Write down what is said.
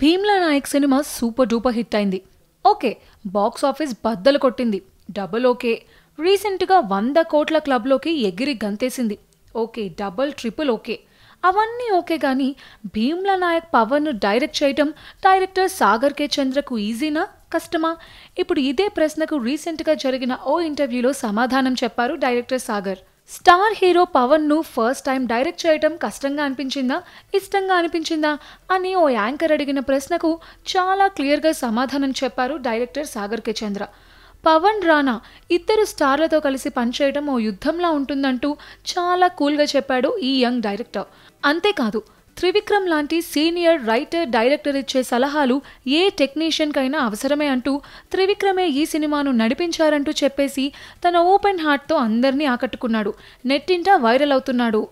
భీమ్లా నాయక్ సినిమా super duper hit అయింది okay box office బద్దలు కొట్టింది డబుల్ ఓకే రీసెంట్గా వంద కోట్ల క్లబ్లోకి ఎగిరి గంతేసింది ఓకే డబుల్ ట్రిపుల్ ఓకే అవన్నీ ఓకే కానీ భీమ్లా నాయక్ పవన్ను డైరెక్ట్ చేయటం డైరెక్టర్ సాగర్ కే చంద్రకు ఈజీనా కష్టమా ఇప్పుడు ఇదే ప్రశ్నకు రీసెంట్గా జరిగిన ఓ ఇంటర్వ్యూలో సమాధానం చెప్పారు డైరెక్టర్ సాగర్ స్టార్ హీరో పవన్ను ఫస్ట్ టైం డైరెక్ట్ చేయటం కష్టంగా అనిపించిందా ఇష్టంగా అనిపించిందా అని ఓ యాంకర్ అడిగిన ప్రశ్నకు చాలా క్లియర్గా సమాధానం చెప్పారు డైరెక్టర్ సాగర్ కే చంద్ర పవన్ రానా ఇద్దరు స్టార్లతో కలిసి పనిచేయడం ఓ యుద్ధంలా ఉంటుందంటూ చాలా కూల్గా చెప్పాడు ఈ యంగ్ డైరెక్టర్ అంతేకాదు త్రివిక్రమ్ లాంటి సీనియర్ రైటర్ డైరెక్టర్ ఇచ్చే సలహాలు ఏ టెక్నీషియన్కైనా అవసరమే అంటూ త్రివిక్రమే ఈ సినిమాను నడిపించారంటూ చెప్పేసి తన ఓపెన్ హార్ట్తో అందరినీ ఆకట్టుకున్నాడు నెట్టింటా వైరల్ అవుతున్నాడు